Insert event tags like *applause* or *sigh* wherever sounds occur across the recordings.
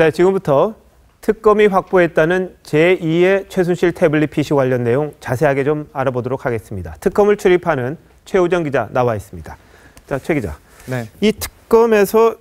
네, 지금부터 특검이 확보했다는 제2의 최순실 태블릿 PC 관련 내용 자세하게 좀 알아보도록 하겠습니다. 특검을 출입하는 최우정 기자 나와 있습니다. 자, 최 기자. 네. 이 특검에서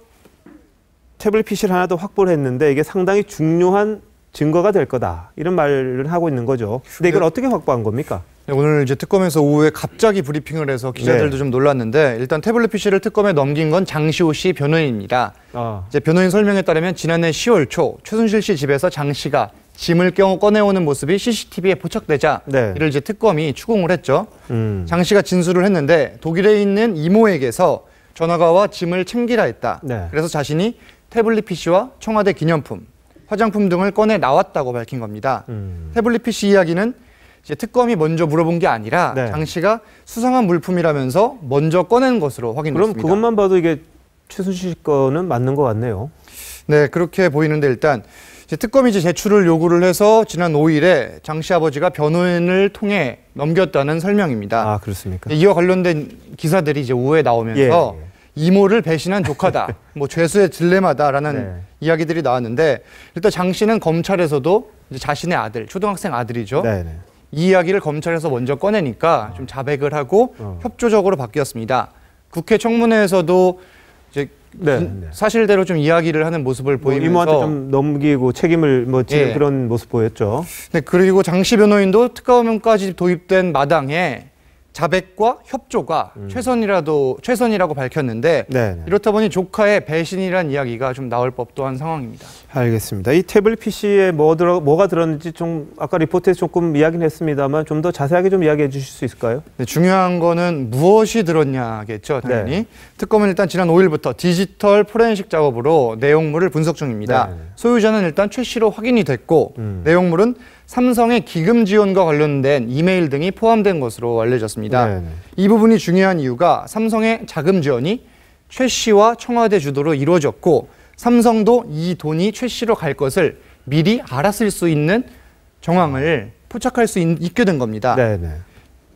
태블릿 PC를 하나 더 확보를 했는데 이게 상당히 중요한 증거가 될 거다. 이런 말을 하고 있는 거죠. 근데 이걸 네. 어떻게 확보한 겁니까? 네, 오늘 이제 특검에서 오후에 갑자기 브리핑을 해서 기자들도 네. 좀 놀랐는데 일단 태블릿 PC를 특검에 넘긴 건 장시호 씨 변호인입니다. 아. 이제 변호인 설명에 따르면 지난해 10월 초 최순실 씨 집에서 장 씨가 짐을 껴 꺼내오는 모습이 CCTV에 포착되자 네. 이를 이제 특검이 추궁을 했죠. 음. 장 씨가 진술을 했는데 독일에 있는 이모에게서 전화가 와 짐을 챙기라 했다. 네. 그래서 자신이 태블릿 PC와 청와대 기념품, 화장품 등을 꺼내 나왔다고 밝힌 겁니다. 음. 태블릿 PC 이야기는 이제 특검이 먼저 물어본 게 아니라 네. 장 씨가 수상한 물품이라면서 먼저 꺼낸 것으로 확인됐습니다. 그럼 그것만 봐도 이게 최순실 거는 맞는 것 같네요. 네, 그렇게 보이는데 일단 특검이 이제 제출을 요구를 해서 지난 5일에 장 씨 아버지가 변호인을 통해 넘겼다는 설명입니다. 아, 그렇습니까? 이와 관련된 기사들이 이제 오후에 나오면서 예, 예. 이모를 배신한 조카다, *laughs* 뭐 죄수의 딜레마다라는 네. 이야기들이 나왔는데 일단 장 씨는 검찰에서도 자신의 아들, 초등학생 아들이죠. 네네. 네. 이 이야기를 검찰에서 먼저 꺼내니까 좀 자백을 하고 어. 협조적으로 바뀌었습니다. 국회 청문회에서도 이제 네, 네, 사실대로 좀 이야기를 하는 모습을 보이면서 뭐 이모한테 좀 넘기고 책임을 뭐 지는 예. 그런 모습 보였죠. 네, 그리고 장씨 변호인도 특가까지 도입된 마당에 자백과 협조가 음. 최선이라도 최선이라고 밝혔는데 네네. 네. 이렇다 보니 조카의 배신이란 이야기가 좀 나올 법도 한 상황입니다. 알겠습니다. 이 태블 릿 PC에 뭐 들어 뭐가 들었는지 좀 아까 리포트에 조금 이야기는 했습니다만 좀 더 자세하게 좀 이야기해 주실 수 있을까요? 네, 중요한 거는 무엇이 들었냐겠죠, 네. 당연히. 네. 특검은 일단 지난 5일부터 디지털 포렌식 작업으로 내용물을 분석 중입니다. 네. 소유자는 일단 최 씨로 확인이 됐고 음. 내용물은 삼성의 기금 지원과 관련된 이메일 등이 포함된 것으로 알려졌습니다. 네네. 네. 이 부분이 중요한 이유가 삼성의 자금 지원이 최 씨와 청와대 주도로 이루어졌고 삼성도 이 돈이 최 씨로 갈 것을 미리 알았을 수 있는 정황을 포착할 수 있, 게된 겁니다. 네네. 네.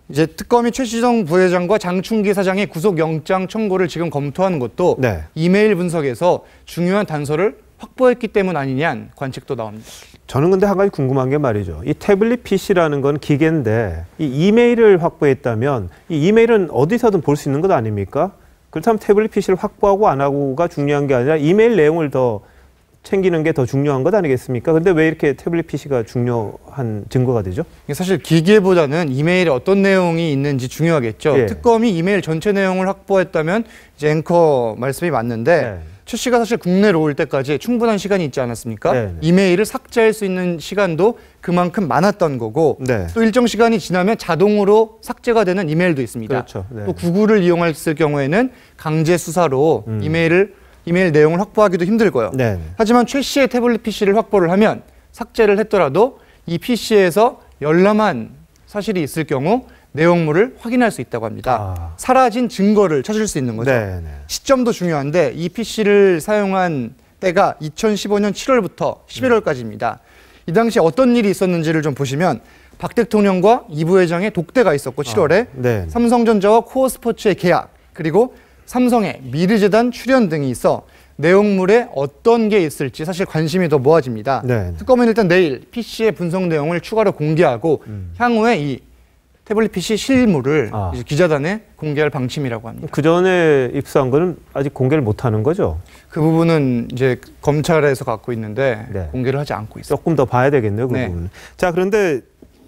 이제 특검이 최시정 부회장과 장충기 사장의 구속영장 청구를 지금 검토하는 것도 네. 이메일 분석에서 중요한 단서를 확보했기 때문 아니냐는 관측도 나옵니다. 저는 근데 한 가지 궁금한 게 말이죠. 이 태블릿 PC라는 건 기계인데 이 이메일을 확보했다면 이 이메일은 어디서든 볼 수 있는 것 아닙니까? 그렇다면 태블릿 PC를 확보하고 안 하고가 중요한 게 아니라 이메일 내용을 더 챙기는 게 더 중요한 것 아니겠습니까? 근데 왜 이렇게 태블릿 PC가 중요한 증거가 되죠? 사실 기계보다는 이메일에 어떤 내용이 있는지 중요하겠죠. 예. 특검이 이메일 전체 내용을 확보했다면 이제 앵커 말씀이 맞는데 예. 최 씨가 사실 국내로 올 때까지 충분한 시간이 있지 않았습니까? 네네. 네. 이메일을 삭제할 수 있는 시간도 그만큼 많았던 거고 네. 또 일정 시간이 지나면 자동으로 삭제가 되는 이메일도 있습니다. 그렇죠. 네. 또 구글을 이용했을 경우에는 강제 수사로 음. 이메일을 이메일 내용을 확보하기도 힘들고요. 네 하지만 최 씨의 태블릿 PC를 확보를 하면 삭제를 했더라도 이 PC에서 열람한 사실이 있을 경우 내용물을 확인할 수 있다고 합니다. 아. 사라진 증거를 찾을 수 있는 거죠. 네네. 네. 시점도 중요한데 이 PC를 사용한 때가 2015년 7월부터 11월까지입니다. 이 당시 어떤 일이 있었는지를 좀 보시면 박 대통령과 이 부회장의 독대가 있었고 7월에 아, 네. 삼성전자와 코어스포츠의 계약 그리고 삼성의 미르재단 출연 등이 있어 내용물에 어떤 게 있을지 사실 관심이 더 모아집니다. 네, 네. 특검은 일단 내일 PC의 분석 내용을 추가로 공개하고 음. 향후에 이 태블릿 PC 실물을 아. 기자단에 공개할 방침이라고 합니다. 그 전에 입수한 거는 아직 공개를 못 하는 거죠? 그 부분은 이제 검찰에서 갖고 있는데 네. 공개를 하지 않고 있어요. 조금 더 봐야 되겠네요, 그 네. 부분. 자, 그런데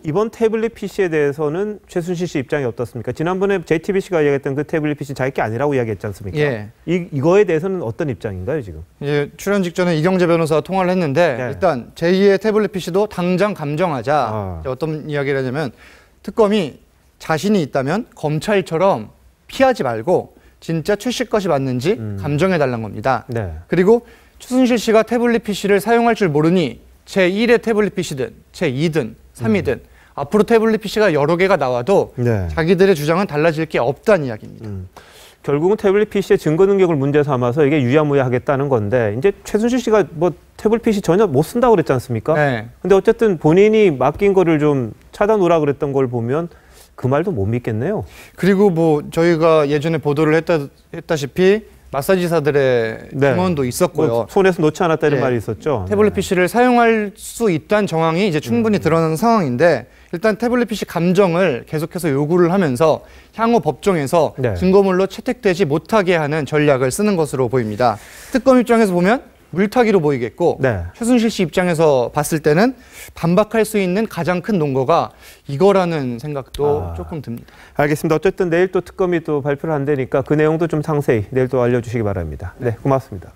이번 태블릿 PC에 대해서는 최순실 씨 입장이 어떻습니까? 지난번에 JTBC가 이야기했던 그 태블릿 PC 자기 게 아니라고 이야기했지 않습니까? 예. 이, 이거에 대해서는 어떤 입장인가요, 지금? 예, 출연 직전에 이경재 변호사와 통화를 했는데 예. 일단 제2의 태블릿 PC도 당장 감정하자. 아. 어떤 이야기를 하냐면 특검이 자신이 있다면 검찰처럼 피하지 말고 진짜 최씨 것이 맞는지 음. 감정해 달란 겁니다. 네. 그리고 최순실 씨가 태블릿 PC를 사용할 줄 모르니 제1의 태블릿 PC든 제2든 3이든 음. 앞으로 태블릿 PC가 여러 개가 나와도 네. 자기들의 주장은 달라질 게 없다는 이야기입니다. 음. 결국은 태블릿 PC의 증거 능력을 문제 삼아서 이게 유야무야 하겠다는 건데 이제 최순실 씨가 뭐 태블릿 PC 전혀 못 쓴다고 그랬지 않습니까? 네. 근데 어쨌든 본인이 맡긴 거를 좀 차단 오라 그랬던 걸 보면 그 말도 못 믿겠네요. 그리고 뭐 저희가 예전에 보도를 했다 했다시피 마사지사들의 네. 증언도 뭐 있었고요. 뭐 손에서 놓지 않았다는 네. 말이 있었죠. 태블릿 PC를 네. 사용할 수 있다는 정황이 이제 음. 충분히 드러나는 상황인데 일단 태블릿 PC 감정을 계속해서 요구를 하면서 향후 법정에서 네. 증거물로 채택되지 못하게 하는 전략을 쓰는 것으로 보입니다. 특검 입장에서 보면 물타기로 보이겠고 네. 최순실 씨 입장에서 봤을 때는 반박할 수 있는 가장 큰 논거가 이거라는 생각도 아. 조금 듭니다. 알겠습니다. 어쨌든 내일 또 특검이 또 발표를 한다니까 그 내용도 좀 상세히 내일 또 알려주시기 바랍니다. 네, 고맙습니다.